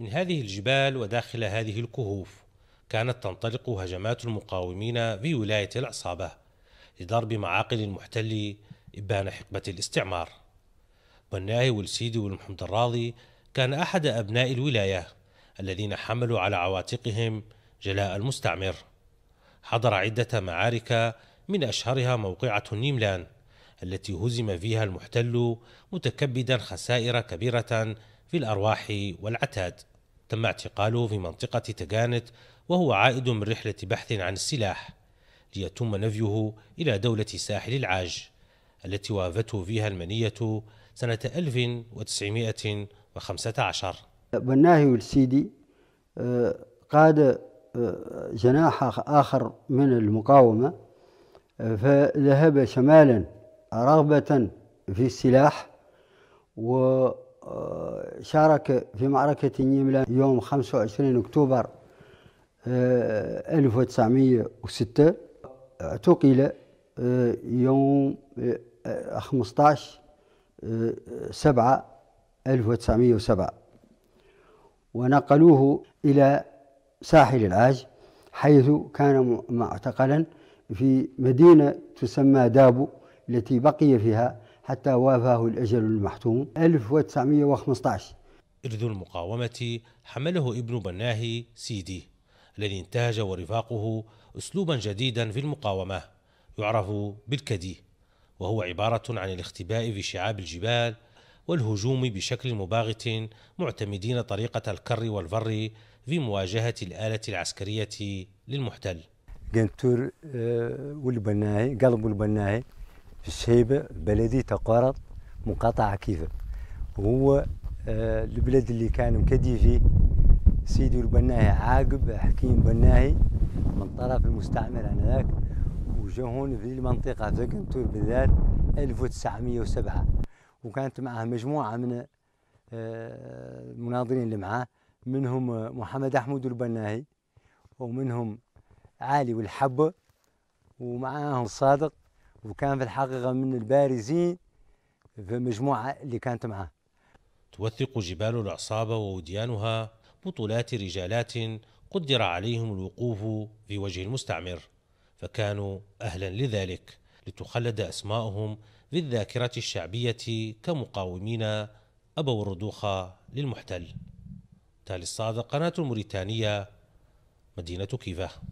من هذه الجبال وداخل هذه الكهوف كانت تنطلق هجمات المقاومين في ولاية العصابة لضرب معاقل المحتل إبان حقبة الاستعمار والناهي والسيدي والمحمد الراضي كان أحد أبناء الولاية الذين حملوا على عواتقهم جلاء المستعمر حضر عدة معارك من أشهرها موقعة النملان التي هزم فيها المحتل متكبدا خسائر كبيرة في الأرواح والعتاد تم اعتقاله في منطقة تجانت وهو عائد من رحلة بحث عن السلاح ليتم نفيه إلى دولة ساحل العاج التي وافته فيها المنية سنة 1915 بناهي السيدي قاد آه، جناح آخر من المقاومة آه، فذهب شمالا رغبة في السلاح و شارك في معركة النملة يوم 25 أكتوبر 1906 آه، اعتقل آه، يوم 15 7 1907 ونقلوه إلى ساحل العاج حيث كان معتقلا في مدينة تسمى دابو التي بقي فيها حتى وافاه الأجل المحتوم 1915 إرذ المقاومة حمله ابن بناهي سيدي الذي انتهج ورفاقه أسلوبا جديدا في المقاومة يعرف بالكدي وهو عبارة عن الاختباء في شعاب الجبال والهجوم بشكل مباغت معتمدين طريقة الكر والفر في مواجهة الآلة العسكرية للمحتل جنتور آه، والبناهي قلب البناهي في الشيبة بلدية تقارض مقاطعة كيفة وهو آه، البلاد اللي كان مكدي فيه سيدي البناهي عاقب حكيم بناهي من طرف المستعمر هناك وجا هون في المنطقة في قنتور بالذات 1907 وكانت معه مجموعة من آه، المناظرين اللي معاه منهم آه، محمد أحمد البناهي ومنهم علي والحبة ومعاهم صادق وكان في الحقيقة من البارزين في المجموعة اللي كانت معاه توثق جبال العصابة ووديانها بطولات رجالات قدر عليهم الوقوف في وجه المستعمر فكانوا أهلا لذلك لتخلد أسماءهم في الذاكرة الشعبية كمقاومين أبوا الرضوخ للمحتل تالي الصادق قناة الموريتانية مدينة كيفاه